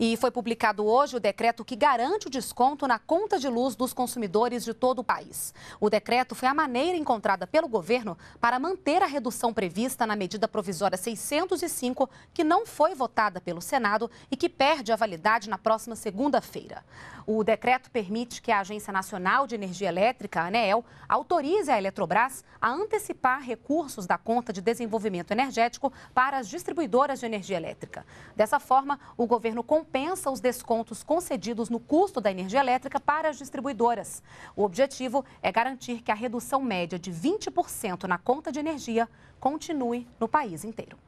E foi publicado hoje o decreto que garante o desconto na conta de luz dos consumidores de todo o país. O decreto foi a maneira encontrada pelo governo para manter a redução prevista na medida provisória 605, que não foi votada pelo Senado e que perde a validade na próxima segunda-feira. O decreto permite que a Agência Nacional de Energia Elétrica, ANEEL, autorize a Eletrobras a antecipar recursos da conta de desenvolvimento energético para as distribuidoras de energia elétrica. Dessa forma, o governo compensa os descontos concedidos no custo da energia elétrica para as distribuidoras. O objetivo é garantir que a redução média de 20% na conta de energia continue no país inteiro.